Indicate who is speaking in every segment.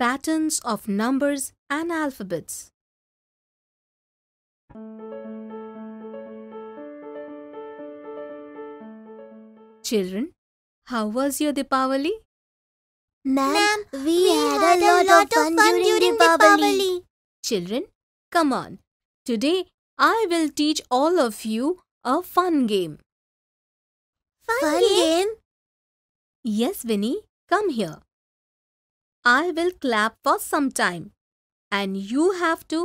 Speaker 1: patterns of numbers and alphabets. Children, how was your Deepavali? Ma'am, we, we, had, a lot, lot of fun, fun during, during Deepavali. Children, come on. Today, I will teach all of you a fun game. Fun, fun game? game? Yes, Vinny. come here. I will clap for some time and you have to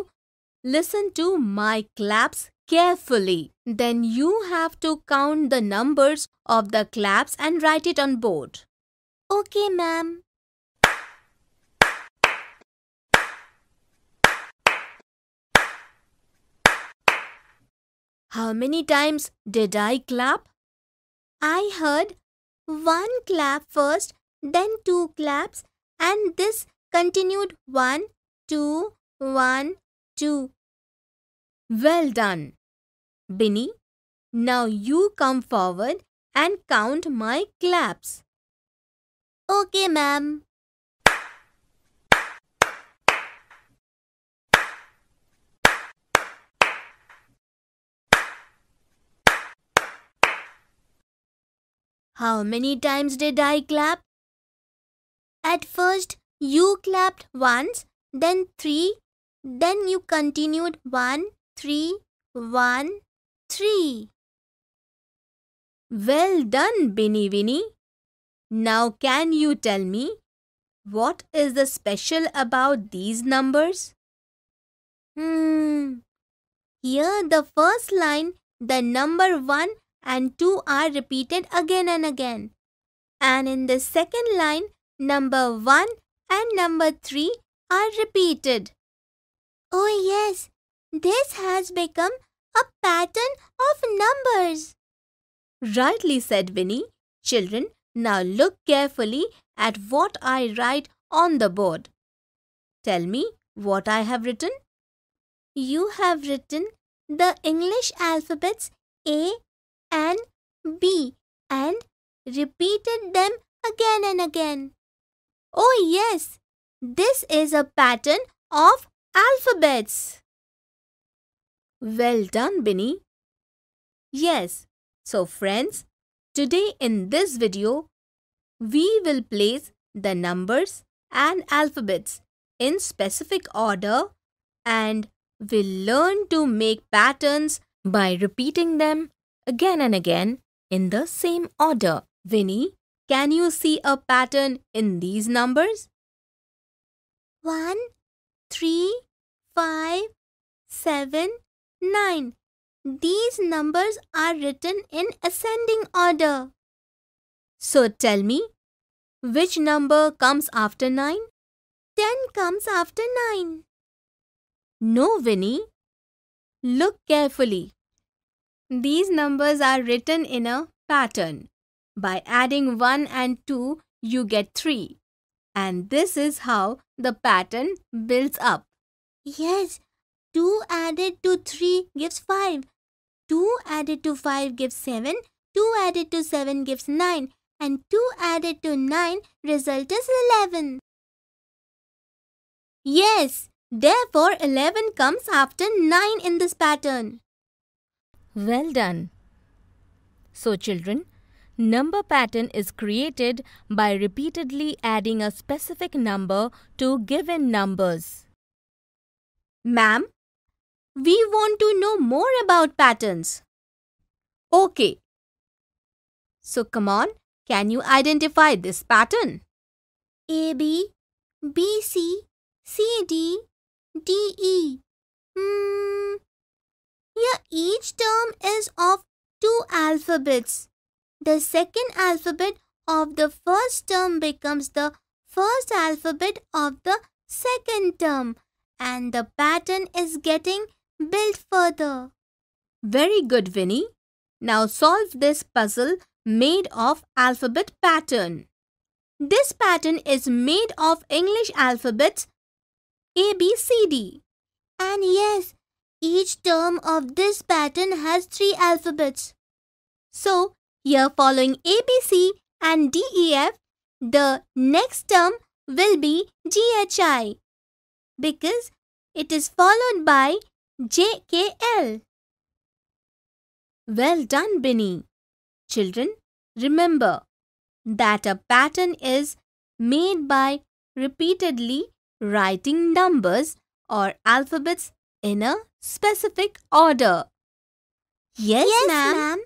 Speaker 1: listen to my claps carefully. Then you have to count the numbers of the claps and write it on board. Okay, ma'am. How many times did I clap? I heard one clap first, then two claps, and this continued one, two, one, two. Well done. Binny, now you come forward and count my claps. Okay, ma'am. How many times did I clap? At first, you clapped once, then three, then you continued one, three, one, three. Well done, Binny Winnie. Now can you tell me what is the special about these numbers? Hmm. Here the first line, the number 1 and 2 are repeated again and again. And in the second line, number 1 and number 3 are repeated. Oh yes, this has become a pattern of numbers. Rightly said Winnie. Children, now look carefully at what I write on the board. Tell me what I have written. You have written the English alphabets A and B and repeated them again and again. Oh yes, this is a pattern of alphabets. Well done, Binny. Yes, so friends, today in this video, we will place the numbers and alphabets in specific order and will learn to make patterns by repeating them again and again in the same order. Binny. Can you see a pattern in these numbers? 1, 3, 5, 7, 9. These numbers are written in ascending order. So tell me, which number comes after 9? 10 comes after 9. No, Winnie. Look carefully. These numbers are written in a pattern. By adding 1 and 2, you get 3. And this is how the pattern builds up. Yes, 2 added to 3 gives 5. 2 added to 5 gives 7. 2 added to 7 gives 9. And 2 added to 9 result is 11. Yes, therefore 11 comes after 9 in this pattern. Well done. So children, Number pattern is created by repeatedly adding a specific number to given numbers. Ma'am, we want to know more about patterns. Okay. So come on, can you identify this pattern? A B B C C D D E Hmm. Here each term is of two alphabets the second alphabet of the first term becomes the first alphabet of the second term and the pattern is getting built further. Very good, Vinny. Now solve this puzzle made of alphabet pattern. This pattern is made of English alphabets A, B, C, D. And yes, each term of this pattern has three alphabets. So, here following ABC and DEF, the next term will be GHI because it is followed by JKL. Well done, Binny. Children, remember that a pattern is made by repeatedly writing numbers or alphabets in a specific order. Yes, yes ma'am.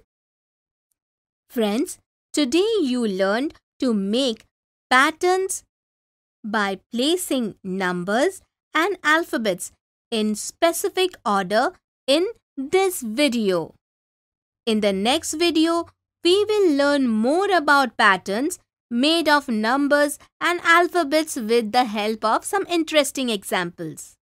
Speaker 1: Friends, today you learned to make patterns by placing numbers and alphabets in specific order in this video. In the next video, we will learn more about patterns made of numbers and alphabets with the help of some interesting examples.